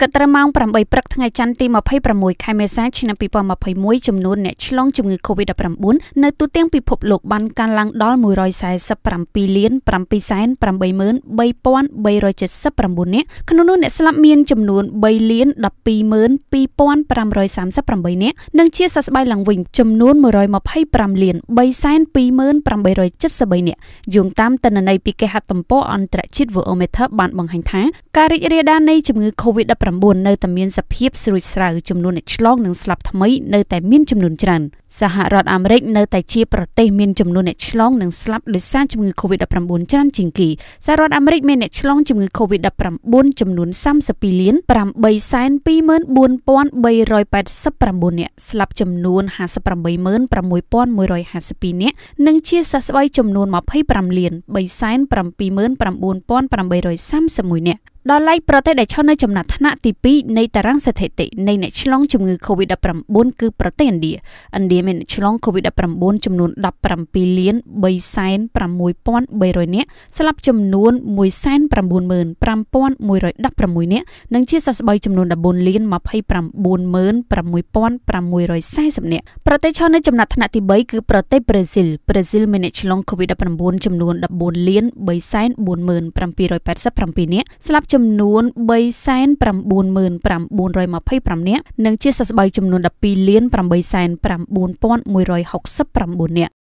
គិតត្រឹមម៉ោង8ព្រឹកថ្ងៃច័ន្ទទី26ខែមេសាឆ្នាំ2021ចំនួនអ្នកឆ្លងជំងឺ Covid-19 នៅទូទាំងពិភពលោកបានកើនឡើងដល់147លាន7,83,379នាក់ក្នុងនោះអ្នកស្លាប់មានចំនួន3លាន12,2538នាក់និងជាសះស្បើយឡើងវិញ ចំនួន125លាន3,2873នាក់យោងតាមទិន្នន័យពីគេហទំព័រអន្តរជាតិ Worldometer បានបង្ហាញថាការរីករាលដាលនៃជំងឺ Covid-19 COVID-19 នៅតែមានសភាពស្រួចស្រាវចំនួនអ្នកឆ្លងនិងស្លាប់ថ្មីនៅតែមានចំនួនច្រើនសហរដ្ឋអាមេរិកនៅតែជាប្រទេសមានចំនួនអ្នកឆ្លងនិងស្លាប់ដោយសារជំងឺ COVID-19 ច្រើនជាងគេសហរដ្ឋអាមេរិកមានអ្នកឆ្លងជំងឺ COVID-19 ចំនួន32លាន8,24389នាក់ស្លាប់ចំនួន586152នាក់និងជាសះស្បើយចំនួន25លាន3,79831នាក់ដល់ឡែកប្រទេសដែលឈរនៅចំណាត់ថ្នាក់ទី2នៃតារាងស្ថិតិនៃអ្នកឆ្លងជំងឺ Covid-19 គឺប្រទេសឥណ្ឌាឥណ្ឌាមានអ្នកឆ្លង Covid-19 ចំនួន17លាន363,300នាក់ស្លាប់ចំនួន195,116នាក់និងជាសះស្បើយចំនួន14លាន29,640នាក់ប្រទេសឈរនៅចំណាត់ថ្នាក់ទី3គឺប្រទេសប្រេស៊ីលប្រេស៊ីលមានអ្នកឆ្លង Covid-19 ចំនួន14លាន347,787នាក់ស្លាប់ចំនួន399,925នាក់និងជាសះស្បើយចំនួន12លាន891,169នាក់